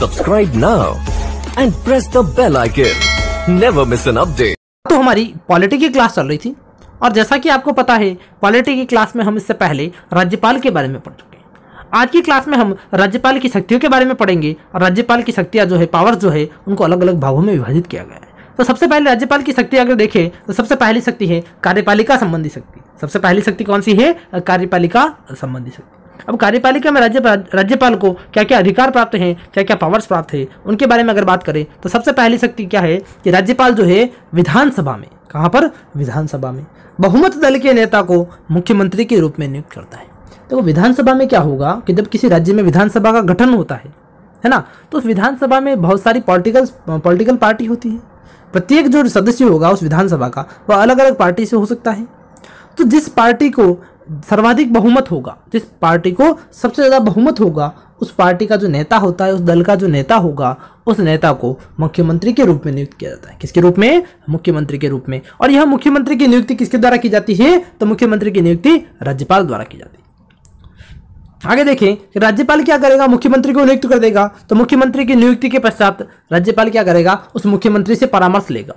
subscribe now and press the bell icon never miss an update तो हमारी polity की class चल रही थी और जैसा कि आपको पता है पॉलिटी की क्लास में हम इससे पहले राज्यपाल के बारे में पढ़ चुके हैं आज की क्लास में हम राज्यपाल की शक्तियों के बारे में पढ़ेंगे और राज्यपाल की शक्तियां जो है पावर्स जो है उनको अलग अलग भागों में विभाजित किया गया है तो सबसे पहले राज्यपाल की शक्ति अगर देखें तो सबसे पहली शक्ति है कार्यपालिका संबंधी शक्ति सबसे पहली शक्ति कौन सी है कार्यपालिका संबंधी शक्ति अब कार्यपालिका में राज्यपाल राज्यपाल को क्या क्या अधिकार प्राप्त हैं क्या क्या पावर्स प्राप्त है उनके बारे में अगर बात करें तो सबसे पहली शक्ति क्या है कि राज्यपाल जो है विधानसभा में कहाँ पर विधानसभा में बहुमत दल के नेता को मुख्यमंत्री के रूप में नियुक्त करता है तो विधानसभा में क्या होगा कि जब किसी राज्य में विधानसभा का गठन होता है है ना तो उस विधानसभा में बहुत सारी पॉलिटिकल पॉलिटिकल पार्टी होती है प्रत्येक जो सदस्य होगा उस विधानसभा का वह अलग अलग पार्टी से हो सकता है तो जिस पार्टी को सर्वाधिक बहुमत होगा जिस पार्टी को सबसे ज़्यादा बहुमत होगा उस पार्टी का जो नेता होता है उस दल का जो नेता होगा उस नेता को मुख्यमंत्री के रूप में नियुक्त किया जाता है किसके रूप में मुख्यमंत्री के रूप में और यह मुख्यमंत्री की नियुक्ति किसके द्वारा की जाती है तो मुख्यमंत्री की नियुक्ति राज्यपाल द्वारा की जाती है आगे देखें राज्यपाल क्या करेगा मुख्यमंत्री को नियुक्त कर देगा तो मुख्यमंत्री की नियुक्ति के पश्चात राज्यपाल क्या करेगा उस मुख्यमंत्री से परामर्श लेगा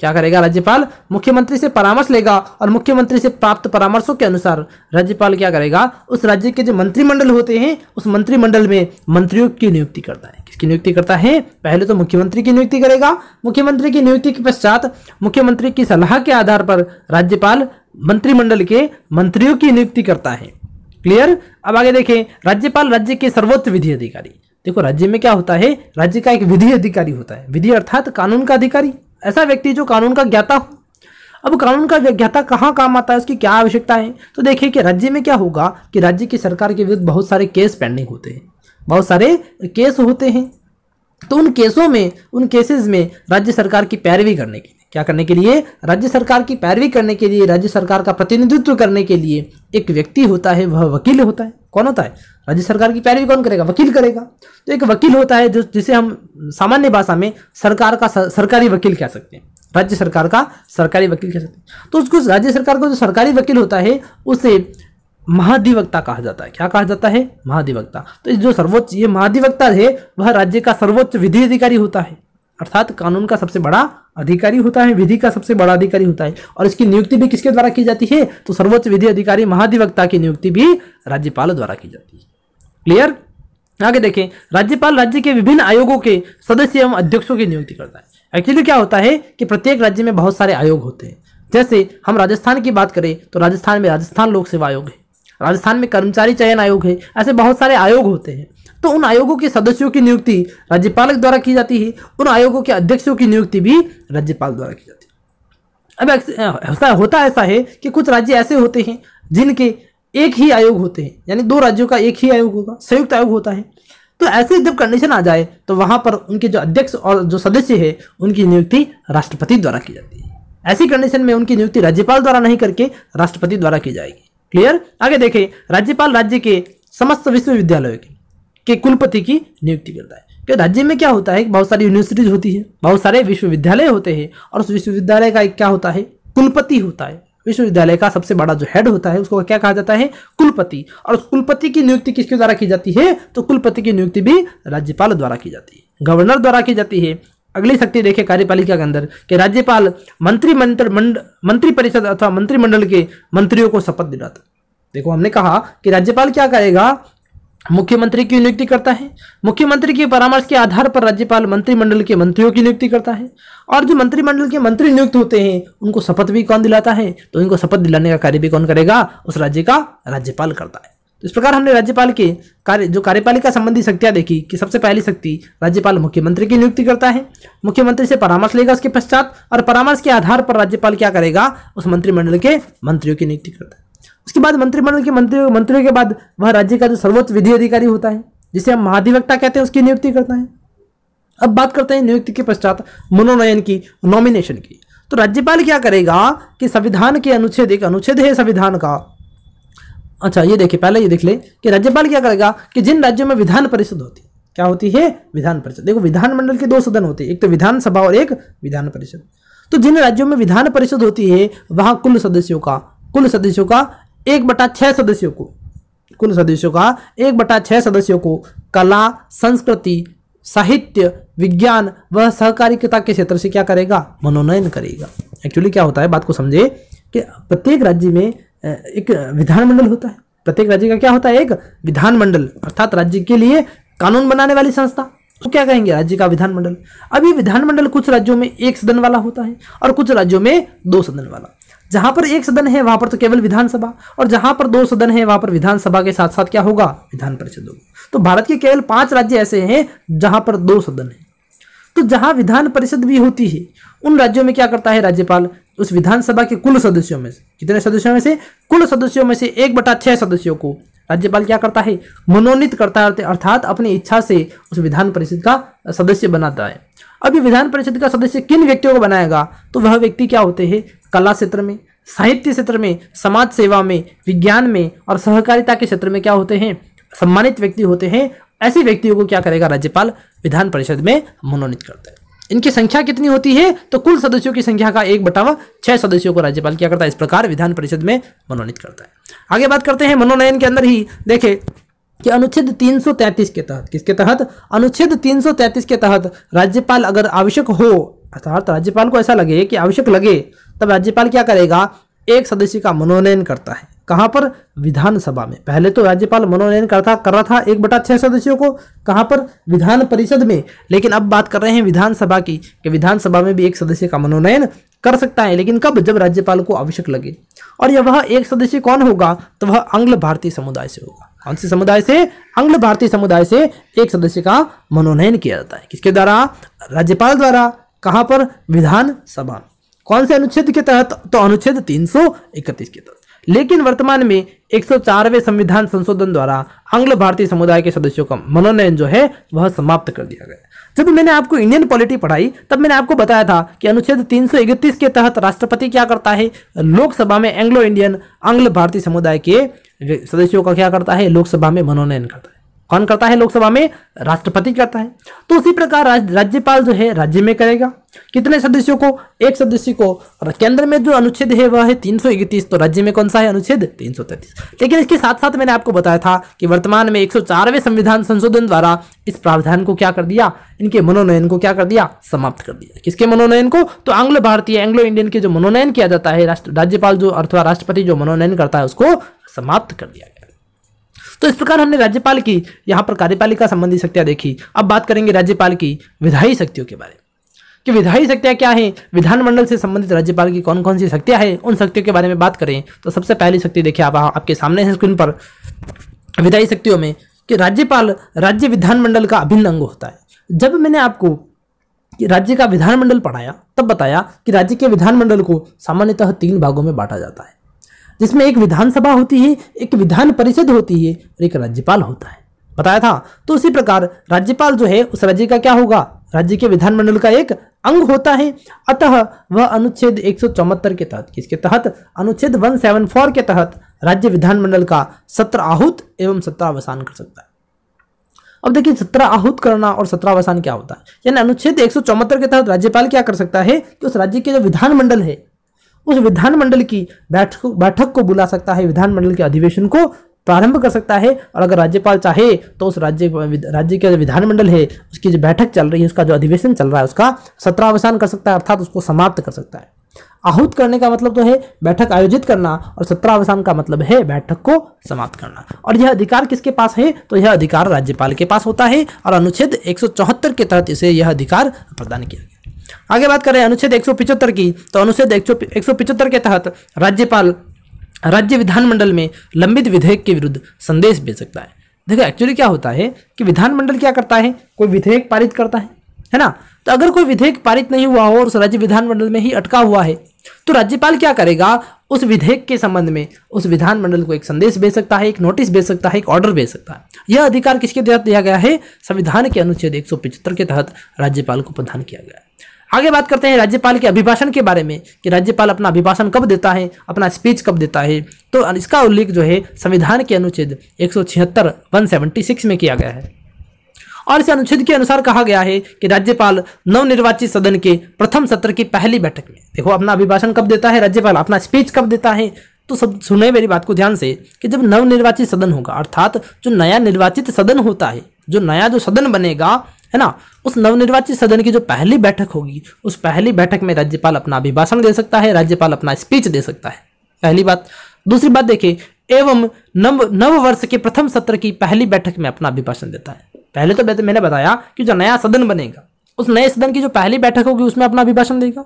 क्या करेगा राज्यपाल मुख्यमंत्री से परामर्श लेगा और मुख्यमंत्री से प्राप्त परामर्शों के अनुसार राज्यपाल क्या करेगा उस राज्य के जो मंत्रिमंडल होते हैं उस मंत्रिमंडल में मंत्रियों की नियुक्ति करता है किसकी नियुक्ति करता है पहले तो मुख्यमंत्री की नियुक्ति करेगा मुख्यमंत्री की नियुक्ति के पश्चात मुख्यमंत्री की सलाह के आधार पर राज्यपाल मंत्रिमंडल के मंत्रियों की नियुक्ति करता है क्लियर अब आगे देखें राज्यपाल राज्य के सर्वोच्च विधि अधिकारी देखो राज्य में क्या होता है राज्य का एक विधि अधिकारी होता है विधि अर्थात कानून का अधिकारी ऐसा व्यक्ति जो कानून का ज्ञाता हो अब कानून का ज्ञाता कहाँ काम आता है उसकी क्या आवश्यकता है तो देखिए कि राज्य में क्या होगा कि राज्य की सरकार के विरुद्ध बहुत सारे केस पेंडिंग होते हैं बहुत सारे केस होते हैं तो उन केसों में उन केसेस में राज्य सरकार की पैरवी करने के लिए क्या करने के लिए राज्य सरकार की पैरवी करने के लिए राज्य सरकार का प्रतिनिधित्व करने के लिए एक व्यक्ति होता है वह वकील होता है कौन होता है राज्य सरकार की पैरवी कौन करेगा वकील करेगा तो एक वकील होता है जो जिसे हम सामान्य भाषा में सरकार का सरकारी वकील कह सकते हैं राज्य सरकार का सरकारी वकील कह सकते हैं तो उसको राज्य सरकार का जो सरकारी वकील होता है उसे महाधिवक्ता कहा जाता है क्या कहा जाता है महाधिवक्ता तो जो सर्वोच्च ये महाधिवक्ता है वह राज्य का सर्वोच्च विधि अधिकारी होता है अर्थात कानून का सबसे बड़ा अधिकारी होता है विधि का सबसे बड़ा अधिकारी होता है और इसकी नियुक्ति भी किसके द्वारा की जाती है तो सर्वोच्च विधि अधिकारी महाधिवक्ता की नियुक्ति भी राज्यपाल द्वारा की जाती है क्लियर आगे देखें राज्यपाल राज्य के विभिन्न आयोगों के सदस्य एवं अध्यक्षों की नियुक्ति करता है एक्चुअली क्या होता है कि प्रत्येक राज्य में बहुत सारे आयोग होते हैं जैसे हम राजस्थान की बात करें तो राजस्थान में राजस्थान लोक सेवा आयोग है राजस्थान में कर्मचारी चयन आयोग है ऐसे बहुत सारे आयोग होते हैं तो उन आयोगों के सदस्यों की नियुक्ति राज्यपाल द्वारा की जाती है उन आयोगों के अध्यक्षों की नियुक्ति भी राज्यपाल द्वारा की जाती है अब होता ऐसा है कि कुछ राज्य ऐसे होते हैं जिनके एक ही आयोग होते हैं यानी दो राज्यों का एक ही आयोग होगा संयुक्त आयोग होता है तो ऐसे जब कंडीशन आ जाए तो वहाँ पर उनके जो अध्यक्ष और जो सदस्य है उनकी नियुक्ति राष्ट्रपति द्वारा की जाती है ऐसी कंडीशन में उनकी नियुक्ति राज्यपाल द्वारा नहीं करके राष्ट्रपति द्वारा की जाएगी क्लियर आगे देखें राज्यपाल राज्य के समस्त विश्वविद्यालयों के, के कुलपति की नियुक्ति करता है क्योंकि तो राज्य में क्या होता है बहुत सारी यूनिवर्सिटीज होती है बहुत सारे विश्वविद्यालय होते हैं और उस विश्वविद्यालय का एक क्या होता है कुलपति होता है विश्वविद्यालय का सबसे बड़ा जो हेड होता है उसको क्या कहा जाता है कुलपति और कुलपति की नियुक्ति किसके द्वारा की जाती है तो कुलपति की नियुक्ति भी राज्यपाल द्वारा की जाती है गवर्नर द्वारा की जाती है अगली शक्ति देखे कार्यपालिका के अंदर कि राज्यपाल मंत्रिमंडल मंत्री परिषद अथवा मंत्रिमंडल के मंत्रियों को शपथ दिलाता देखो हमने कहा कि राज्यपाल क्या करेगा मुख्यमंत्री की नियुक्ति करता है मुख्यमंत्री के परामर्श के आधार पर राज्यपाल मंत्रिमंडल के मंत्रियों की नियुक्ति करता है और जो मंत्रिमंडल के मंत्री नियुक्त होते हैं उनको शपथ भी कौन दिलाता है तो इनको शपथ दिलाने का कार्य भी कौन करेगा उस राज्य का राज्यपाल करता है तो इस प्रकार हमने राज्यपाल के कार्य जो कार्यपालिका संबंधी शक्तियाँ देखी कि सबसे पहली शक्ति राज्यपाल मुख्यमंत्री की नियुक्ति करता है मुख्यमंत्री से परामर्श लेगा उसके पश्चात और परामर्श के आधार पर राज्यपाल क्या करेगा उस मंत्रिमंडल के मंत्रियों की नियुक्ति करता है उसके बाद मंत्रिमंडल के मंत्री मंत्रियों के बाद वह राज्य का जो सर्वोच्च विधि अधिकारी होता है जिसे हम महाधिवक्ता कहते हैं उसकी नियुक्ति करता है अब बात करते हैं नियुक्ति के पश्चात मनोनयन की नॉमिनेशन की तो राज्यपाल क्या करेगा कि संविधान के अनुच्छेद एक अनुच्छेद है संविधान का अच्छा ये देखिए पहले ये देख ले कि राज्यपाल क्या करेगा कि जिन राज्यों में विधान परिषद होती है क्या होती है विधान परिषद देखो विधानमंडल के दो सदन होते हैं एक तो विधानसभा और एक विधान परिषद तो जिन राज्यों में विधान परिषद होती है वहां कुल सदस्यों का कुल सदस्यों का एक बटा छह सदस्यों को कुल सदस्यों का एक बटा छह सदस्यों को कला संस्कृति साहित्य विज्ञान व सहकारिता के क्षेत्र से क्या करेगा मनोनयन करेगा एक्चुअली क्या होता है बात को समझे कि प्रत्येक राज्य में एक विधानमंडल होता है प्रत्येक राज्य का क्या होता है एक विधानमंडल अर्थात राज्य के लिए कानून बनाने वाली संस्था तो क्या कहेंगे राज्य का विधानमंडल अभी विधानमंडल कुछ राज्यों में एक सदन वाला होता है और कुछ राज्यों में दो सदन वाला जहां पर एक सदन है वहां पर तो केवल विधानसभा और जहां पर दो सदन है वहां पर विधानसभा के साथ साथ क्या होगा विधान परिषद होगा तो भारत के केवल पांच राज्य ऐसे हैं जहां पर दो सदन है तो जहां विधान परिषद भी होती है उन राज्यों में क्या करता है राज्यपाल उस विधानसभा के कुल सदस्यों में से कितने सदस्यों में से कुल सदस्यों में से एक बटा छह सदस्यों को राज्यपाल क्या करता है मनोनीत करता है अर्थात अपनी इच्छा से उस विधान परिषद का सदस्य बनाता है अभी विधान परिषद का सदस्य किन व्यक्तियों को बनाएगा तो वह व्यक्ति क्या होते हैं कला क्षेत्र में साहित्य क्षेत्र में समाज सेवा में विज्ञान में और सहकारिता के क्षेत्र में क्या होते हैं सम्मानित व्यक्ति होते हैं ऐसे व्यक्तियों को क्या करेगा राज्यपाल विधान परिषद में मनोनीत करता है इनकी संख्या कितनी होती है तो कुल सदस्यों की संख्या का एक बटावा छह सदस्यों को राज्यपाल क्या करता है इस प्रकार विधान परिषद में मनोनीत करता है आगे बात करते हैं मनोनयन के अंदर ही देखें कि अनुच्छेद 333 के तहत किसके तहत अनुच्छेद 333 के तहत राज्यपाल अगर आवश्यक हो अर्थात राज्यपाल को ऐसा लगे कि आवश्यक लगे तब राज्यपाल क्या करेगा एक सदस्य का मनोनयन करता है कहाँ पर विधानसभा में पहले तो राज्यपाल मनोनयन करता कर रहा था एक बटा छः सदस्यों को कहाँ पर विधान परिषद में लेकिन अब बात कर रहे हैं विधानसभा की कि विधानसभा में भी एक सदस्य का मनोनयन कर सकता है लेकिन कब जब राज्यपाल को आवश्यक लगे और यह वह एक सदस्य कौन होगा तो वह अंग्ल भारतीय समुदाय से होगा कौन से समुदाय से अंग्ल भारतीय समुदाय से एक सदस्य का मनोनयन किया जाता है किसके द्वारा राज्यपाल द्वारा कहाँ पर विधानसभा कौन से अनुच्छेद के तहत तो अनुच्छेद 331 के तहत लेकिन वर्तमान में 104वें संविधान संशोधन द्वारा आंग्ल भारतीय समुदाय के सदस्यों का मनोनयन जो है वह समाप्त कर दिया गया जब मैंने आपको इंडियन पॉलिटी पढ़ाई तब मैंने आपको बताया था कि अनुच्छेद 331 के तहत राष्ट्रपति क्या करता है लोकसभा में एंग्लो इंडियन आंग्ल भारतीय समुदाय के सदस्यों का क्या करता है लोकसभा में मनोनयन करता है कौन करता है लोकसभा में राष्ट्रपति करता है तो उसी प्रकार राज्यपाल जो है राज्य में करेगा कितने सदस्यों को एक सदस्य को केंद्र में जो अनुच्छेद है वह है तीन तो राज्य में कौन सा है अनुच्छेद तीन लेकिन इसके साथ साथ मैंने आपको बताया था कि वर्तमान में एक संविधान संशोधन द्वारा इस प्रावधान को क्या कर दिया इनके मनोनयन को क्या कर दिया समाप्त कर दिया किसके मनोनयन को तो आंग्लो भारतीय एंग्लो इंडियन के जो मनोनयन किया जाता है राज्यपाल जो अथवा राष्ट्रपति जो मनोनयन करता है उसको समाप्त कर दिया गया तो इस प्रकार हमने राज्यपाल की यहाँ पर कार्यपालिका संबंधी शक्तियाँ देखी अब बात करेंगे राज्यपाल की विधायी शक्तियों के बारे में कि विधायी शक्तियाँ क्या हैं विधानमंडल से संबंधित राज्यपाल की कौन कौन सी शक्तियाँ हैं उन शक्तियों के बारे में बात करें तो सबसे पहली शक्ति देखिए आप आपके सामने है स्क्रीन पर विधायी शक्तियों में कि राज्यपाल राज्य विधानमंडल का अभिन्न अंग होता है जब मैंने आपको राज्य का विधानमंडल पढ़ाया तब बताया कि राज्य के विधानमंडल को सामान्यतः तीन भागों में बांटा जाता है जिसमें एक विधानसभा होती है एक विधान परिषद होती है और एक राज्यपाल होता है बताया था तो उसी प्रकार राज्यपाल जो है उस राज्य का क्या होगा राज्य के विधानमंडल का एक अंग होता है अतः वह अनुच्छेद एक के तहत किसके तहत अनुच्छेद 174 के तहत राज्य विधानमंडल का सत्र आहूत एवं सत्रावसान कर सकता है अब देखिए सत्रह आहूत करना और सत्रावसान क्या होता है यानी अनुच्छेद एक के तहत राज्यपाल क्या कर सकता है कि उस राज्य के जो विधानमंडल है उस विधानमंडल की बैठक बैठक को बुला सकता है विधानमंडल के अधिवेशन को प्रारंभ कर सकता है और अगर राज्यपाल चाहे तो उस राज्य राज्य का जो विधानमंडल है उसकी जो बैठक चल रही है उसका जो अधिवेशन चल रहा है उसका सत्रावसान कर सकता है अर्थात उसको समाप्त कर सकता है आहूत करने का मतलब तो है बैठक आयोजित करना और सत्रावसान का मतलब है बैठक को समाप्त करना और यह अधिकार किसके पास है तो यह अधिकार राज्यपाल के पास होता है और अनुच्छेद एक के तहत इसे यह अधिकार प्रदान किया गया आगे बात करें अनुच्छेद एक की तो अनुच्छेद एक के तहत राज्यपाल राज्य विधानमंडल में लंबित विधेयक के विरुद्ध संदेश भेज सकता है देखो एक्चुअली क्या होता है कि विधानमंडल क्या करता है कोई विधेयक पारित करता है है ना तो अगर कोई विधेयक पारित नहीं हुआ हो और उस राज्य विधानमंडल में ही अटका हुआ है तो राज्यपाल क्या करेगा उस विधेयक के संबंध में उस विधानमंडल को एक संदेश भेज सकता है एक नोटिस भेज सकता है एक ऑर्डर भेज सकता है यह अधिकार किसके तहत दिया गया है संविधान के अनुच्छेद एक के तहत राज्यपाल को प्रदान किया गया है आगे बात करते हैं राज्यपाल के अभिभाषण के बारे में कि राज्यपाल अपना अभिभाषण कब देता है अपना स्पीच कब देता है तो इसका उल्लेख जो है संविधान के अनुच्छेद एक सौ में किया गया है और इस अनुच्छेद के अनुसार कहा गया है कि राज्यपाल नवनिर्वाचित सदन के प्रथम सत्र की पहली बैठक में देखो अपना अभिभाषण कब देता है राज्यपाल अपना स्पीच कब देता है तो सब सुने मेरी बात को ध्यान से कि जब नवनिर्वाचित सदन होगा अर्थात जो नया निर्वाचित सदन होता है जो नया जो सदन बनेगा है ना उस नवनिर्वाचित सदन की जो पहली बैठक होगी उस पहली बैठक में राज्यपाल अपना अभिभाषण दे सकता है राज्यपाल अपना स्पीच दे सकता है पहली बात दूसरी बात देखिए एवं नव नव वर्ष के प्रथम सत्र की पहली बैठक में अपना अभिभाषण देता है पहले तो मैंने बताया कि जो नया सदन बनेगा उस नए सदन की जो पहली बैठक होगी उसमें अपना अभिभाषण देगा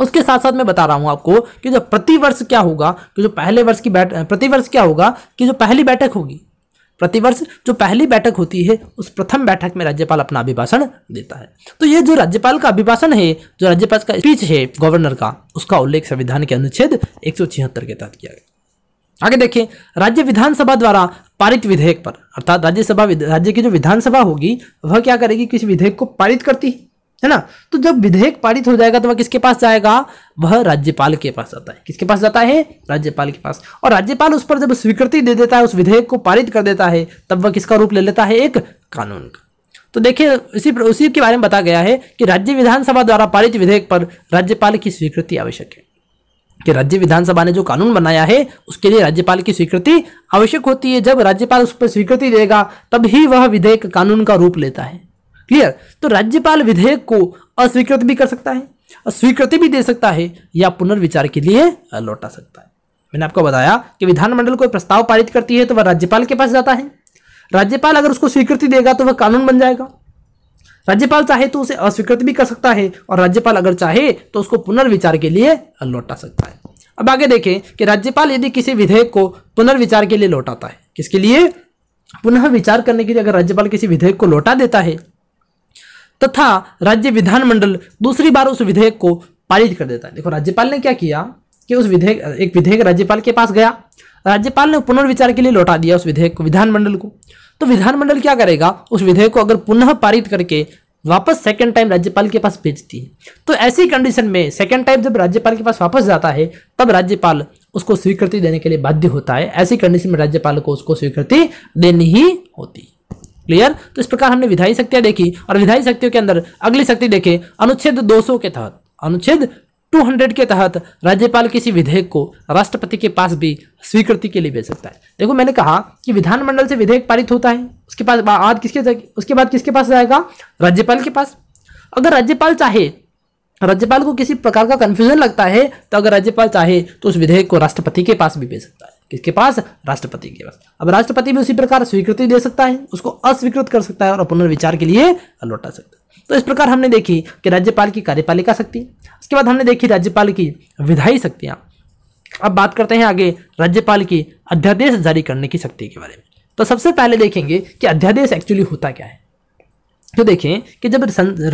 उसके साथ साथ मैं बता रहा हूं आपको कि जो प्रतिवर्ष क्या होगा कि जो पहले वर्ष की बैठ प्रतिवर्ष क्या होगा कि जो पहली बैठक होगी प्रतिवर्ष जो पहली बैठक होती है उस प्रथम बैठक में राज्यपाल अपना अभिभाषण देता है तो ये जो राज्यपाल का अभिभाषण है जो राज्यपाल का स्पीच है गवर्नर का उसका उल्लेख संविधान के अनुच्छेद एक के तहत किया गया आगे देखें राज्य विधानसभा द्वारा पारित विधेयक पर अर्थात राज्यसभा राज्य की जो विधानसभा होगी वह क्या करेगी किसी विधेयक को पारित करती है है ना तो जब विधेयक पारित हो जाएगा तो वह किसके पास जाएगा वह राज्यपाल के पास जाता है किसके पास जाता है राज्यपाल के पास और राज्यपाल उस पर जब स्वीकृति दे देता है उस विधेयक को पारित कर देता है तब वह किसका रूप ले लेता है एक कानून का तो देखिए इसी पर उसी के बारे में बताया गया है कि राज्य विधानसभा द्वारा पारित विधेयक पर राज्यपाल की स्वीकृति आवश्यक है कि राज्य विधानसभा ने जो कानून बनाया है उसके लिए राज्यपाल की स्वीकृति आवश्यक होती है जब राज्यपाल उस पर स्वीकृति देगा तब ही वह विधेयक कानून का रूप लेता है क्लियर तो राज्यपाल विधेयक को अस्वीकृत भी कर सकता है अस्वीकृति भी दे सकता है या पुनर्विचार के लिए लौटा सकता है मैंने आपको बताया कि विधानमंडल कोई प्रस्ताव पारित करती है तो वह राज्यपाल के पास जाता है राज्यपाल अगर उसको स्वीकृति देगा तो वह कानून बन जाएगा राज्यपाल चाहे तो उसे अस्वीकृत भी कर सकता है और राज्यपाल अगर चाहे तो उसको पुनर्विचार के लिए लौटा सकता है अब आगे देखें कि राज्यपाल यदि किसी विधेयक को पुनर्विचार के लिए लौटाता है किसके लिए पुनः विचार करने के लिए अगर राज्यपाल किसी विधेयक को लौटा देता है तथा राज्य विधानमंडल दूसरी बार उस विधेयक को पारित कर देता है देखो राज्यपाल ने क्या किया कि उस विधेयक एक विधेयक राज्यपाल के पास गया राज्यपाल ने पुनर्विचार के लिए लौटा दिया उस विधेयक को विधानमंडल को तो विधानमंडल क्या करेगा उस विधेयक को अगर पुनः पारित करके वापस सेकेंड टाइम राज्यपाल के पास भेजती है तो ऐसी कंडीशन में सेकेंड टाइम जब राज्यपाल के पास वापस जाता है तब राज्यपाल उसको स्वीकृति देने के लिए बाध्य होता है ऐसी कंडीशन में राज्यपाल को उसको स्वीकृति देनी ही होती है क्लियर तो इस प्रकार हमने विधायी शक्तियां देखी और विधायी शक्तियों के अंदर अगली शक्ति देखे अनुच्छेद 200 के तहत अनुच्छेद 200 के तहत राज्यपाल किसी विधेयक को राष्ट्रपति के पास भी स्वीकृति के लिए भेज सकता है देखो मैंने कहा कि विधानमंडल से विधेयक पारित होता है उसके पास आज किसके उसके बाद किसके पास जाएगा राज्यपाल के पास अगर राज्यपाल चाहे राज्यपाल को किसी प्रकार का कन्फ्यूजन लगता है तो अगर राज्यपाल चाहे तो उस विधेयक को राष्ट्रपति के पास भी भेज सकता है किसके पास राष्ट्रपति के पास अब राष्ट्रपति भी उसी प्रकार स्वीकृति दे सकता है उसको अस्वीकृत कर सकता है और पुनर्विचार के लिए लौटा सकता है तो इस प्रकार हमने देखी कि राज्यपाल की कार्यपालिका शक्ति उसके बाद हमने देखी राज्यपाल की विधायी शक्तियाँ अब बात करते हैं आगे राज्यपाल की अध्यादेश जारी करने की शक्ति के बारे में तो सबसे पहले देखेंगे कि अध्यादेश एक्चुअली होता क्या है तो देखें कि जब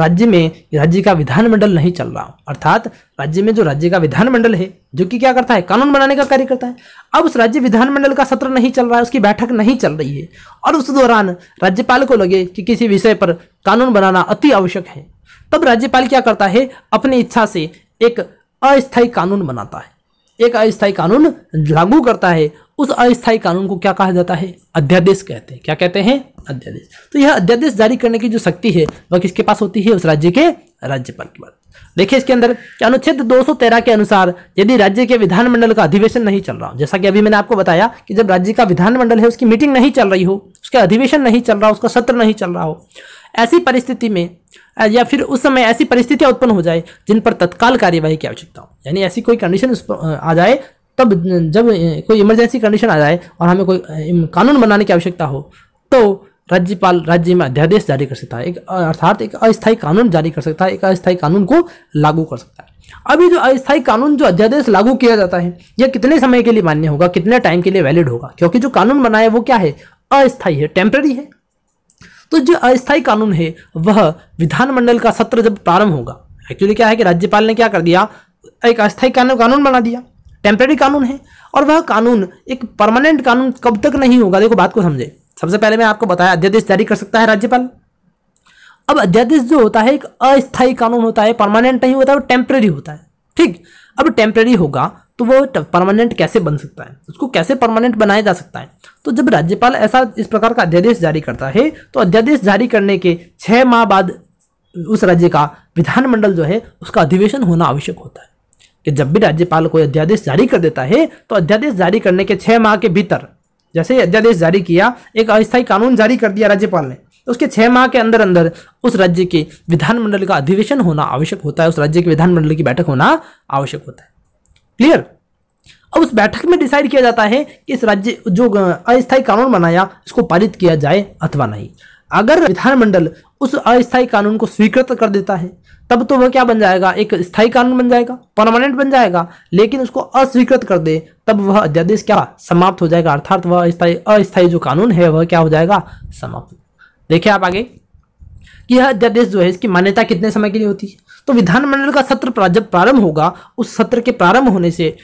राज्य में राज्य का विधानमंडल नहीं चल रहा अर्थात राज्य में जो राज्य का विधानमंडल है जो कि क्या करता है कानून बनाने का कार्य करता है अब उस राज्य विधानमंडल का सत्र नहीं चल रहा है उसकी बैठक नहीं चल रही है और उस दौरान राज्यपाल को लगे कि किसी विषय पर कानून बनाना अति आवश्यक है तब राज्यपाल क्या करता है अपनी इच्छा से एक अस्थायी कानून बनाता है एक अस्थायी कानून लागू करता है उस अस्थायी कानून को क्या कहा जाता है अध्यादेश कहते हैं क्या कहते हैं अध्यादेश तो यह अध्यादेश जारी करने की जो शक्ति है वह किसके पास होती है उस राज्य के राज्यपाल के पास देखिए इसके अंदर अनुच्छेद 213 के अनुसार यदि राज्य के विधानमंडल का अधिवेशन नहीं चल रहा हो जैसा कि अभी मैंने आपको बताया कि जब राज्य का विधानमंडल है उसकी मीटिंग नहीं चल रही हो उसका अधिवेशन नहीं चल रहा हो उसका सत्र नहीं चल रहा हो ऐसी परिस्थिति में या फिर उस समय ऐसी परिस्थितियां उत्पन्न हो जाए जिन पर तत्काल कार्यवाही की आवश्यकता हो यानी ऐसी कोई कंडीशन उस पर आ जाए तब जब कोई इमरजेंसी कंडीशन आ जाए और हमें कोई कानून बनाने की आवश्यकता हो तो राज्यपाल राज्य में अध्यादेश जारी कर सकता है एक अर्थात एक अस्थायी कानून जारी कर सकता है एक अस्थायी कानून को लागू कर सकता है अभी जो अस्थायी कानून जो अध्यादेश लागू किया जाता है यह कितने समय के लिए मान्य होगा कितने टाइम के लिए वैलिड होगा क्योंकि जो कानून बनाए वो क्या है अस्थायी है टेम्प्रेरी है तो जो अस्थायी कानून है वह विधानमंडल का सत्र जब प्रारंभ होगा एक्चुअली क्या है कि राज्यपाल ने क्या कर दिया एक अस्थायी कानून कानून बना दिया टेम्प्रेरी कानून है और वह कानून एक परमानेंट कानून कब तक नहीं होगा देखो बात को समझे सबसे पहले मैं आपको बताया अध्यादेश जारी कर सकता है राज्यपाल अब अध्यादेश जो होता है एक अस्थायी कानून होता है परमानेंट नहीं होता है वो टेम्प्रेरी होता है ठीक अब टेम्प्रेरी होगा तो वो परमानेंट कैसे बन सकता है उसको कैसे परमानेंट बनाया जा सकता है तो जब राज्यपाल ऐसा इस प्रकार का अध्यादेश जारी करता है तो अध्यादेश जारी करने के छः माह बाद उस राज्य का विधानमंडल जो है उसका अधिवेशन होना आवश्यक होता है कि जब भी राज्यपाल कोई अध्यादेश जारी कर देता है तो अध्यादेश जारी करने के छः माह के भीतर जैसे ही अध्यादेश जारी किया एक अस्थायी कानून जारी कर दिया राज्यपाल ने तो उसके छः माह के अंदर अंदर उस राज्य के विधानमंडल का अधिवेशन होना आवश्यक होता है उस राज्य के विधानमंडल की बैठक होना आवश्यक होता है क्लियर अब उस बैठक में डिसाइड किया जाता है कि इस राज्य जो अस्थायी कानून बनाया इसको पारित किया जाए अथवा नहीं अगर विधानमंडल उस अस्थायी कानून को स्वीकृत कर देता है तब तो वह क्या बन जाएगा एक स्थायी कानून बन जाएगा परमानेंट बन जाएगा लेकिन उसको अस्वीकृत कर दे तब वह अध्यादेश क्या समाप्त हो जाएगा अर्थात वह अस्थायी अस्थायी जो कानून है वह क्या हो जाएगा समाप्त देखिए आप आगे कि यह अध्यादेश जो है इसकी मान्यता कितने समय के लिए होती है तो विधानमंडल का सत्र जब प्रारंभ होगा उस सत्र के प्रारंभ होने से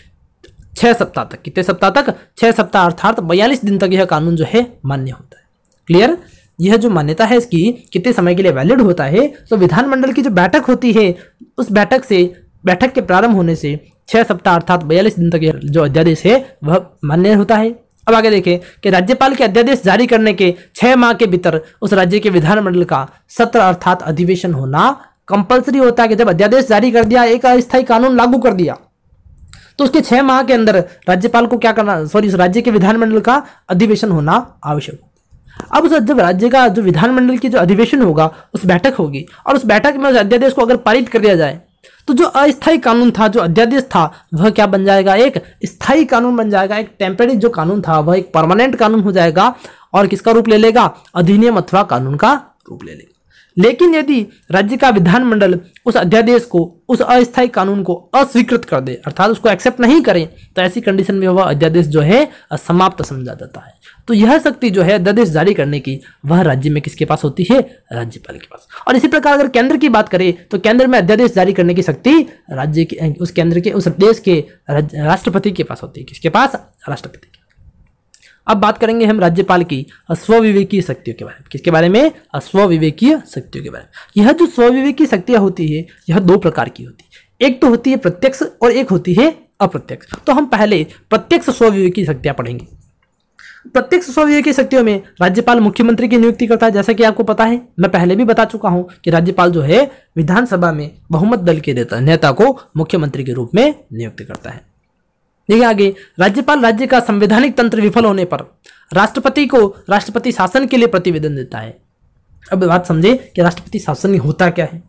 छः सप्ताह तक कितने सप्ताह तक छः सप्ताह अर्थात बयालीस दिन तक यह कानून जो है मान्य होता है क्लियर यह जो मान्यता है इसकी कितने समय के लिए वैलिड होता है तो विधानमंडल की जो बैठक होती है उस बैठक से बैठक के प्रारंभ होने से छः सप्ताह अर्थात बयालीस दिन तक जो अध्यादेश है वह मान्य होता है अब आगे देखें कि राज्यपाल के अध्यादेश जारी करने के छह माह के भीतर उस राज्य के विधानमंडल का सत्र अर्थात अधिवेशन होना कंपलसरी होता है कि जब अध्यादेश जारी कर दिया एक अस्थायी कानून लागू कर दिया तो उसके छह माह के अंदर राज्यपाल को क्या करना सॉरी उस राज्य के विधानमंडल का अधिवेशन होना आवश्यक अब उस जब राज्य का जो विधानमंडल की जो अधिवेशन होगा उस बैठक होगी और उस बैठक में उस अध्यादेश को अगर पारित कर दिया जाए तो जो अस्थायी कानून था जो अध्यादेश था वह क्या बन जाएगा एक स्थायी कानून बन जाएगा एक टेम्परेरी जो कानून था वह एक परमानेंट कानून हो जाएगा और किसका रूप ले लेगा अधिनियम अथवा कानून का रूप ले लेगा लेकिन यदि राज्य का विधानमंडल उस अध्यादेश को उस अस्थायी कानून को अस्वीकृत कर दे अर्थात उसको एक्सेप्ट नहीं करें तो ऐसी कंडीशन में वह अध्यादेश जो है समाप्त समझा जाता है तो यह शक्ति जो है अध्यादेश जारी करने की वह राज्य में किसके पास होती है राज्यपाल के पास और इसी प्रकार अगर केंद्र की बात करें तो केंद्र में अध्यादेश जारी करने की शक्ति राज्य के उस केंद्र के उस देश के राष्ट्रपति के पास होती है किसके पास राष्ट्रपति अब बात करेंगे हम राज्यपाल की स्वविवेकीय शक्तियों के बारे में किसके बारे में विवेकीय शक्तियों के बारे में यह जो स्वविवेकीय शक्तियाँ होती है यह दो प्रकार की होती है एक तो होती है प्रत्यक्ष और एक होती है अप्रत्यक्ष तो हम पहले प्रत्यक्ष स्वविवेकीय शक्तियाँ पढ़ेंगे प्रत्यक्ष विवेकीय शक्तियों में राज्यपाल मुख्यमंत्री की नियुक्ति करता है जैसा कि आपको पता है मैं पहले भी बता चुका हूं कि राज्यपाल जो है विधानसभा में बहुमत दल के नेता को मुख्यमंत्री के रूप में नियुक्त करता है देखिए आगे राज्यपाल राज्य का संवैधानिक तंत्र विफल होने पर राष्ट्रपति को राष्ट्रपति शासन के लिए प्रतिवेदन देता है अब बात समझे कि राष्ट्रपति शासन होता क्या है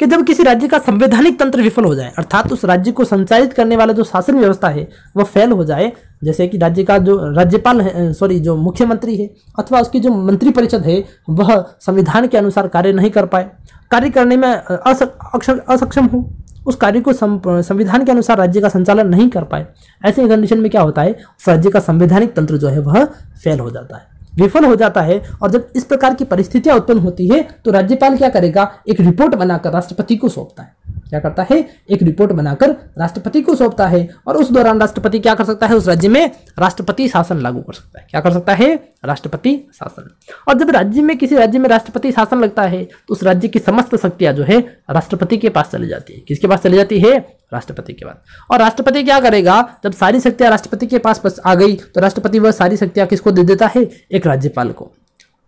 कि जब किसी राज्य का संवैधानिक तंत्र विफल हो जाए अर्थात उस राज्य को संचालित करने वाला जो शासन व्यवस्था है वह फेल हो जाए जैसे कि राज्य का जो राज्यपाल है सॉरी जो मुख्यमंत्री है अथवा उसकी जो मंत्रिपरिषद है वह संविधान के अनुसार कार्य नहीं कर पाए कार्य करने में असक्षम हो उस कार्य को संविधान के अनुसार राज्य का संचालन नहीं कर पाए ऐसे कंडीशन में क्या होता है उस राज्य का संवैधानिक तंत्र जो है वह फेल हो जाता है विफल हो जाता है और जब इस प्रकार की परिस्थितियां उत्पन्न होती है तो राज्यपाल क्या करेगा एक रिपोर्ट बनाकर राष्ट्रपति को सौंपता है क्या करता है एक रिपोर्ट बनाकर राष्ट्रपति को सौंपता है और उस दौरान राष्ट्रपति क्या कर सकता है उस राज्य में राष्ट्रपति शासन लागू कर सकता है क्या कर सकता है राष्ट्रपति शासन और जब राज्य में किसी राज्य में राष्ट्रपति शासन लगता है तो उस राज्य की समस्त शक्तियां जो है राष्ट्रपति के पास चली जाती है किसके पास चली जाती है राष्ट्रपति के बाद और राष्ट्रपति क्या करेगा जब सारी शक्तियां राष्ट्रपति के पास आ गई तो राष्ट्रपति वह सारी शक्तियां किसको दे देता है एक राज्यपाल को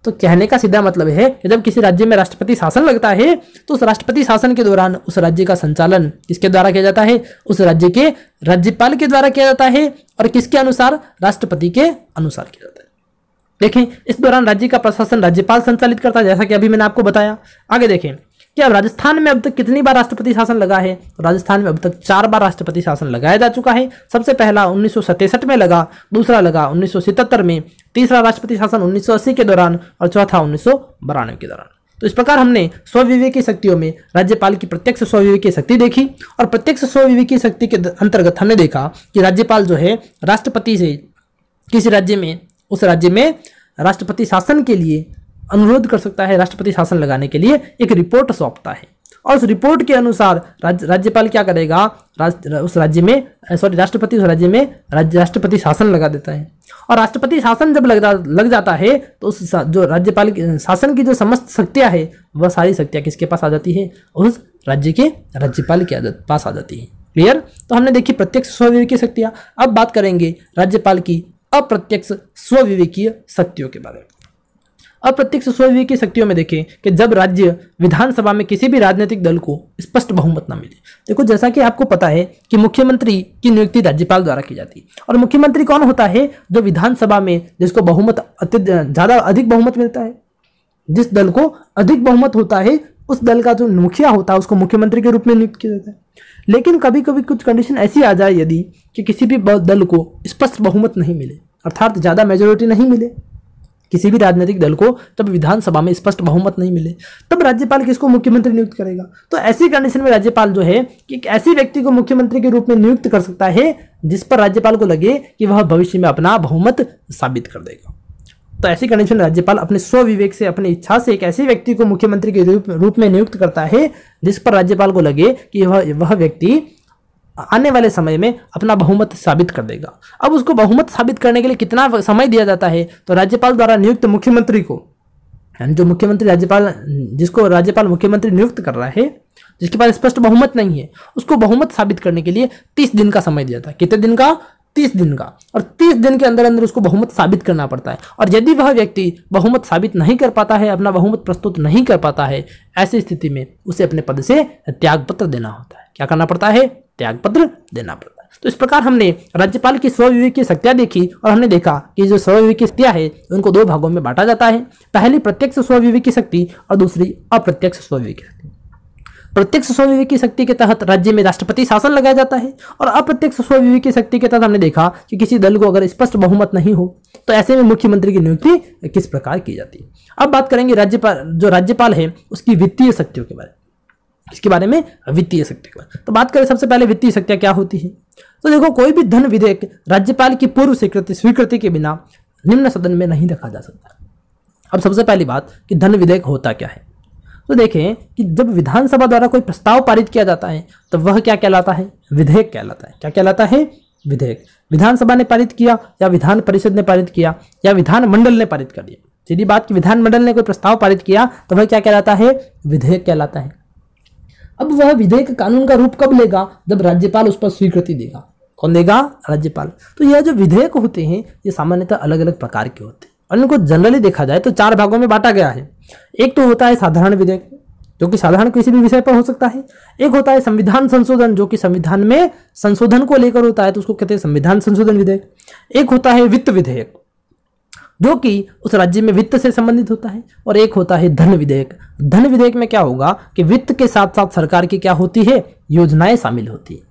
तो कहने का सीधा मतलब है कि जब किसी राज्य में राष्ट्रपति शासन लगता है तो उस राष्ट्रपति शासन के दौरान उस राज्य का संचालन किसके द्वारा किया जाता है उस राज्य के राज्यपाल के द्वारा किया जाता है और किसके अनुसार राष्ट्रपति के अनुसार किया जाता है देखें इस दौरान राज्य का प्रशासन राज्यपाल संचालित करता है जैसा कि अभी मैंने आपको बताया आगे देखें कि अब राजस्थान में अब तक कितनी बार राष्ट्रपति शासन लगा है राजस्थान में अब तक चार बार राष्ट्रपति शासन लगाया जा चुका है सबसे पहला उन्नीस में लगा दूसरा लगा उन्नीस में तीसरा राष्ट्रपति शासन उन्नीस के दौरान और चौथा उन्नीस के दौरान तो इस प्रकार हमने स्विवेकी शक्तियों में राज्यपाल की प्रत्यक्ष स्विवेकी शक्ति देखी और प्रत्यक्ष स्विवेकी शक्ति के अंतर्गत हमने देखा कि राज्यपाल जो है राष्ट्रपति से किसी राज्य में उस राज्य में राष्ट्रपति शासन के लिए अनुरोध कर सकता है राष्ट्रपति शासन लगाने के लिए एक रिपोर्ट सौंपता है और उस रिपोर्ट के अनुसार राज्य राज्यपाल क्या करेगा राज, उस राज्य में सॉरी राष्ट्रपति उस राज्य में राज्य राष्ट्रपति शासन लगा देता है और राष्ट्रपति शासन जब लग जा, लग जाता है तो उस जो राज्यपाल की शासन की जो समस्त शक्तियाँ है वह सारी शक्तियाँ किसके पास आ जाती है उस राज्य के राज्यपाल के पास आ जाती है क्लियर तो हमने देखी प्रत्यक्ष स्वविवेकीय शक्तियाँ अब बात करेंगे राज्यपाल की अप्रत्यक्ष स्वविवेकीय शक्तियों के बारे में अप्रत्यक्ष स्वयं की शक्तियों में देखें कि जब राज्य विधानसभा में किसी भी राजनीतिक दल को स्पष्ट बहुमत न मिले देखो जैसा कि आपको पता है कि मुख्यमंत्री की नियुक्ति राज्यपाल द्वारा की जाती है और मुख्यमंत्री कौन होता है जो विधानसभा में जिसको बहुमत ज़्यादा अधिक बहुमत मिलता है जिस दल को अधिक बहुमत होता है उस दल का जो मुखिया होता है उसको मुख्यमंत्री के रूप में नियुक्त किया जाता है लेकिन कभी कभी कुछ कंडीशन ऐसी आ जाए यदि कि किसी भी दल को स्पष्ट बहुमत नहीं मिले अर्थात ज़्यादा मेजोरिटी नहीं मिले किसी भी राजनीतिक दल को तब विधानसभा में स्पष्ट बहुमत नहीं मिले तब राज्यपाल किसको मुख्यमंत्री नियुक्त करेगा तो ऐसी कंडीशन में राज्यपाल जो है कि एक ऐसे व्यक्ति को मुख्यमंत्री के रूप में नियुक्त कर सकता है जिस पर राज्यपाल को लगे कि वह भविष्य में अपना बहुमत साबित कर देगा तो ऐसी कंडीशन में राज्यपाल अपने स्वविवेक से अपनी इच्छा से एक ऐसे व्यक्ति को मुख्यमंत्री के रूप रूप में नियुक्त करता है जिस पर राज्यपाल को लगे कि वह वह व्यक्ति आने वाले समय में अपना बहुमत साबित कर देगा अब उसको बहुमत साबित करने के लिए कितना समय दिया जाता है तो राज्यपाल द्वारा नियुक्त मुख्यमंत्री को यानी जो मुख्यमंत्री राज्यपाल जिसको राज्यपाल मुख्यमंत्री नियुक्त कर रहा है जिसके पास स्पष्ट बहुमत नहीं है उसको बहुमत साबित करने के लिए तीस दिन का समय दिया था कितने दिन का तीस दिन का और तीस दिन के अंदर अंदर उसको बहुमत साबित करना पड़ता है और यदि वह व्यक्ति बहुमत साबित नहीं कर पाता है अपना बहुमत प्रस्तुत नहीं कर पाता है ऐसी स्थिति में उसे अपने पद से त्याग पत्र देना होता है क्या करना पड़ता है त्याग पत्र देना पड़ता है तो इस प्रकार हमने राज्यपाल की स्वविवेक की शक्तियाँ देखी और हमने देखा कि जो स्वविवेक की शक्तियाँ हैं उनको दो भागों में बांटा जाता है पहली प्रत्यक्ष स्वविवेक की शक्ति और दूसरी अप्रत्यक्ष स्वविवेक की शक्ति प्रत्यक्ष स्वविवेक की शक्ति के तहत राज्य में राष्ट्रपति शासन लगाया जाता है और अप्रत्यक्ष स्वविवेक की शक्ति के तहत हमने देखा कि किसी दल को अगर स्पष्ट बहुमत नहीं हो तो ऐसे में मुख्यमंत्री की नियुक्ति किस प्रकार की जाती है अब बात करेंगे राज्यपाल जो राज्यपाल है उसकी वित्तीय शक्तियों के बारे में इसके बारे में वित्तीय शक्ति के बारे तो बात करें सबसे पहले वित्तीय शक्तियाँ क्या होती है तो देखो कोई भी धन विधेयक राज्यपाल की पूर्व स्वीकृति स्वीकृति के बिना निम्न सदन में नहीं रखा जा सकता अब सबसे पहली बात कि धन विधेयक होता क्या है तो देखें कि जब विधानसभा द्वारा कोई प्रस्ताव पारित किया जाता है तो वह क्या कहलाता है विधेयक कहलाता है क्या कहलाता है विधेयक विधानसभा ने पारित किया या विधान परिषद ने पारित किया या विधानमंडल ने पारित कर दिया सीधी बात कि विधानमंडल ने कोई प्रस्ताव पारित किया तो वह क्या कहलाता है विधेयक कहलाता है अब वह विधेयक कानून का रूप कब लेगा जब राज्यपाल उस पर स्वीकृति देगा कौन देगा राज्यपाल तो यह जो विधेयक होते हैं ये सामान्यतः अलग अलग प्रकार के होते हैं और इनको जनरली देखा जाए तो चार भागों में बांटा गया है एक तो होता है साधारण विधेयक जो कि साधारण किसी भी विषय पर हो सकता है एक होता है संविधान संशोधन जो कि संविधान में संशोधन को लेकर होता है तो उसको कहते हैं संविधान संशोधन विधेयक एक होता है वित्त विधेयक जो कि उस राज्य में वित्त से संबंधित होता है और एक होता है धन विधेयक धन विधेयक में क्या होगा कि वित्त के साथ साथ सरकार की क्या होती है योजनाएं शामिल होती है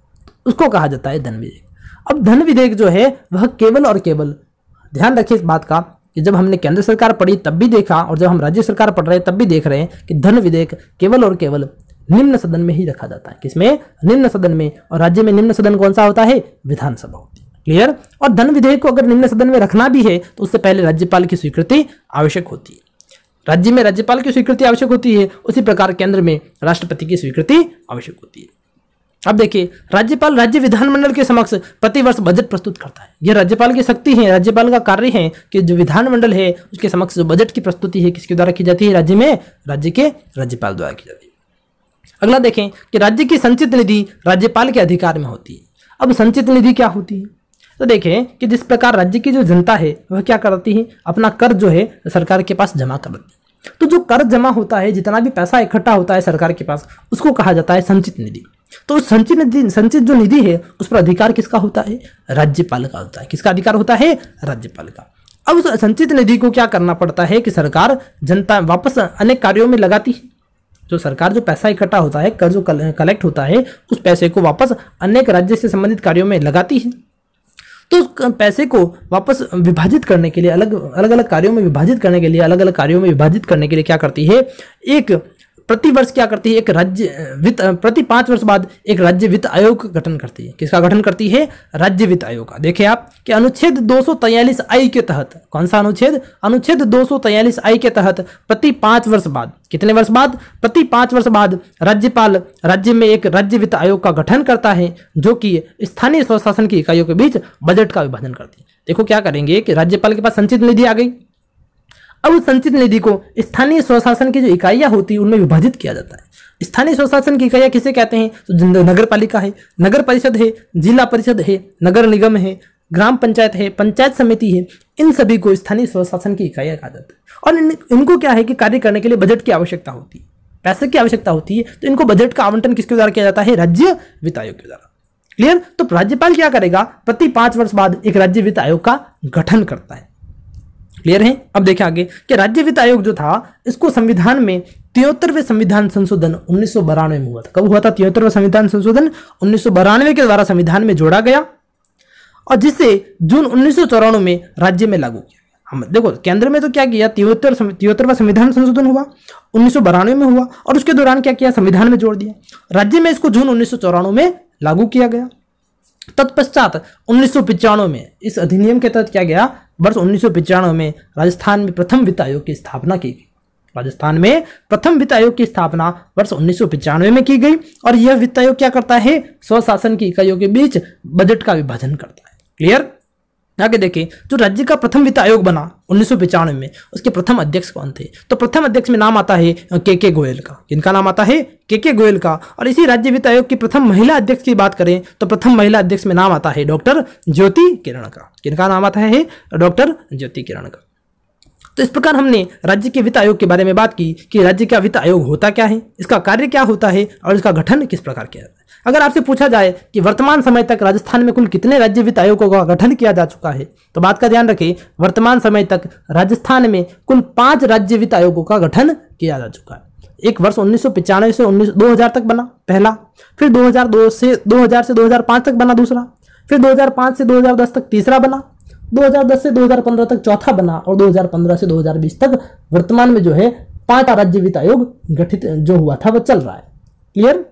उसको कहा जाता है धन विधेयक अब धन विधेयक जो है वह केवल और केवल ध्यान रखिए इस बात का कि जब हमने केंद्र सरकार पढ़ी तब भी देखा और जब हम राज्य सरकार पढ़ रहे तब भी देख रहे हैं कि धन विधेयक केवल और केवल निम्न सदन में ही रखा जाता है किसमें निम्न सदन में और राज्य में निम्न सदन कौन सा होता है विधानसभा होती है क्लियर और धन विधेयक को अगर निम्न सदन में रखना भी है तो उससे पहले राज्यपाल की स्वीकृति आवश्यक होती है राज्य में राज्यपाल की स्वीकृति आवश्यक होती है उसी प्रकार केंद्र में राष्ट्रपति की स्वीकृति आवश्यक होती है अब देखिए राज्यपाल राज्य विधानमंडल के समक्ष प्रतिवर्ष बजट प्रस्तुत करता है यह राज्यपाल की शक्ति है राज्यपाल का कार्य है कि जो विधानमंडल है उसके समक्ष जो बजट की प्रस्तुति है किसके द्वारा की जाती है राज्य में राज्य के राज्यपाल द्वारा की जाती है अगला देखें कि राज्य की संचित निधि राज्यपाल के अधिकार में होती है अब संचित निधि क्या होती है तो देखें कि जिस प्रकार राज्य की जो जनता है वह क्या करती है अपना कर जो है सरकार के पास जमा कर देती है तो जो कर जमा होता है जितना भी पैसा इकट्ठा होता है सरकार के पास उसको कहा जाता है संचित निधि तो उस संचित निधि संचित जो निधि है उस पर अधिकार किसका होता है राज्यपाल का होता है किसका अधिकार होता है राज्यपाल का अब उस संचित निधि को क्या करना पड़ता है कि सरकार जनता वापस अनेक कार्यों में लगाती है जो सरकार जो पैसा इकट्ठा होता है कर जो कलेक्ट होता है उस पैसे को वापस अनेक राज्य से संबंधित कार्यों में लगाती है तो उस पैसे को वापस विभाजित करने के लिए अलग अलग अलग कार्यों में विभाजित करने के लिए अलग अलग कार्यों में विभाजित करने के लिए क्या करती है एक प्रति वर्ष क्या करती है एक राज्य वित्त प्रति पांच वर्ष बाद एक राज्य वित्त आयोग का गठन करती है किसका गठन करती है राज्य वित्त आयोग का देखिए आप कि अनुच्छेद दो आई के तहत कौन सा अनुच्छेद अनुच्छेद दो आई के तहत प्रति पांच वर्ष बाद कितने वर्ष बाद प्रति पांच वर्ष बाद राज्यपाल राज्य में एक राज्य वित्त आयोग का गठन करता है जो कि स्थानीय स्वशासन की इकाइयों के बीच बजट का विभाजन करती है देखो क्या करेंगे कि राज्यपाल के पास संचित निधि आ गई अब उस संचित निधि को स्थानीय स्वशासन की जो इकाइयाँ होती है उनमें विभाजित किया जाता है स्थानीय स्वशासन की इकाइयाँ किसे कहते हैं तो नगर पालिका है नगर परिषद है जिला परिषद है नगर निगम है ग्राम पंचायत है पंचायत समिति है इन सभी को स्थानीय स्वशासन की इकाइयाँ कहा जाता है और इन, इनको क्या है कि कार्य करने के लिए बजट की आवश्यकता होती है पैसे की आवश्यकता होती है तो इनको बजट का आवंटन किसके द्वारा किया जाता है राज्य वित्त आयोग के द्वारा क्लियर तो राज्यपाल क्या करेगा प्रति पांच वर्ष बाद एक राज्य वित्त आयोग का गठन करता है क्लियर है अब देखें आगे कि राज्य वित्त आयोग जो था इसको संविधान में तिहत्तरवे संविधान संशोधन उन्नीस में हुआ था कब हुआ था तिहत्तरवा संविधान संशोधन उन्नीस के द्वारा संविधान में जोड़ा गया और जिसे जून उन्नीस में राज्य में लागू किया हम देखो केंद्र में तो क्या किया तिहत्तर तिहत्तरवा संविधान संशोधन हुआ उन्नीस में हुआ और उसके दौरान क्या किया संविधान में जोड़ दिया राज्य में इसको जून उन्नीस में लागू किया गया तत्पश्चात उन्नीस में इस अधिनियम के तहत क्या गया वर्ष उन्नीस में राजस्थान में प्रथम वित्त आयोग की स्थापना की गई राजस्थान में प्रथम वित्त आयोग की स्थापना वर्ष उन्नीस में की गई और यह वित्त आयोग क्या करता है स्वशासन की इकाइयों के बीच बजट का विभाजन करता है क्लियर आगे देखें जो राज्य का प्रथम वित्त आयोग बना उन्नीस में उसके प्रथम अध्यक्ष कौन थे तो प्रथम अध्यक्ष में नाम आता है के के गोयल का इनका नाम आता है के के गोयल का और इसी राज्य वित्त आयोग की प्रथम महिला अध्यक्ष की बात करें तो प्रथम महिला अध्यक्ष में नाम आता है डॉक्टर ज्योति किरण का इनका नाम आता है डॉक्टर ज्योति किरण का तो इस प्रकार हमने राज्य के वित्त आयोग के बारे में बात की कि राज्य का वित्त आयोग होता क्या है इसका कार्य क्या होता है और इसका गठन किस प्रकार किया जाता है अगर आपसे पूछा जाए कि वर्तमान समय तक राजस्थान में कुल कितने राज्य वित्त आयोगों का गठन किया जा चुका है तो बात का ध्यान रखें वर्तमान समय तक राजस्थान में कुल पाँच राज्य वित्त आयोगों का गठन किया जा चुका है एक वर्ष उन्नीस से उन्नीस तक बना पहला फिर दो से दो से दो तक बना दूसरा फिर दो से दो तक तीसरा बना 2010 से 2015 तक चौथा बना और 2015 से 2020 तक वर्तमान में जो है पांच राज्य वित्त आयोग गठित जो हुआ था वह चल रहा है क्लियर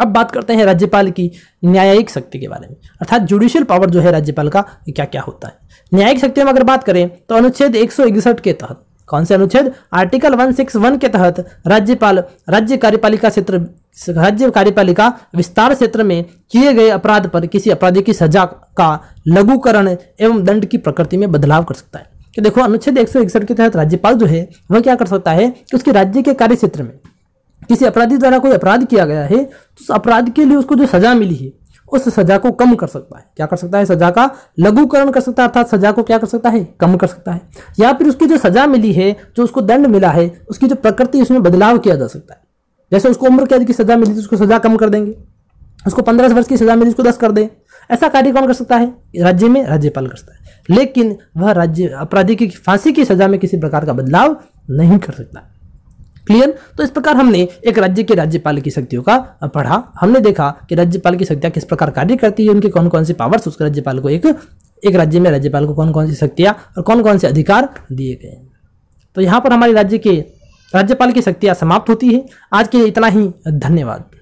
अब बात करते हैं राज्यपाल की न्यायिक शक्ति के बारे में अर्थात जुडिशियल पावर जो है राज्यपाल का क्या क्या होता है न्यायिक शक्ति में अगर बात करें तो अनुच्छेद एक के तहत कौन से अनुच्छेद आर्टिकल 161 के तहत राज्यपाल राज्य कार्यपालिका क्षेत्र राज्य कार्यपालिका विस्तार क्षेत्र में किए गए अपराध पर किसी अपराधी की सजा का लघुकरण एवं दंड की प्रकृति में बदलाव कर सकता है कि तो देखो अनुच्छेद एक के तहत राज्यपाल जो है वह क्या कर सकता है कि उसके राज्य के कार्य क्षेत्र में किसी अपराधी द्वारा कोई अपराध किया गया है तो उस अपराध के लिए उसको जो सजा मिली है उस सजा को कम कर सकता है क्या कर सकता है सजा का लघुकरण कर सकता है अर्थात सजा को क्या कर सकता है कम कर सकता है या फिर उसकी जो सजा मिली है जो उसको दंड मिला है उसकी जो प्रकृति उसमें बदलाव किया जा सकता है जैसे उसको उम्र कैद की सजा मिली तो उसको सजा कम कर देंगे उसको पंद्रह वर्ष की सजा मिली उसको दस कर दें ऐसा कार्य कौन कर सकता है राज्य में राज्यपाल कर सकता है लेकिन वह राज्य अपराधी की फांसी की सजा में किसी प्रकार का बदलाव नहीं कर सकता क्लियर तो इस प्रकार हमने एक राज्य के राज्यपाल की शक्तियों का पढ़ा हमने देखा कि राज्यपाल की शक्तियां किस प्रकार कार्य करती है उनकी कौन कौन सी पावर्स उसके राज्यपाल को एक एक राज्य में राज्यपाल को कौन कौन सी शक्तियां और कौन कौन से अधिकार दिए गए तो यहाँ पर हमारे राज्य के राज्यपाल की शक्तियाँ समाप्त होती है आज के लिए इतना ही धन्यवाद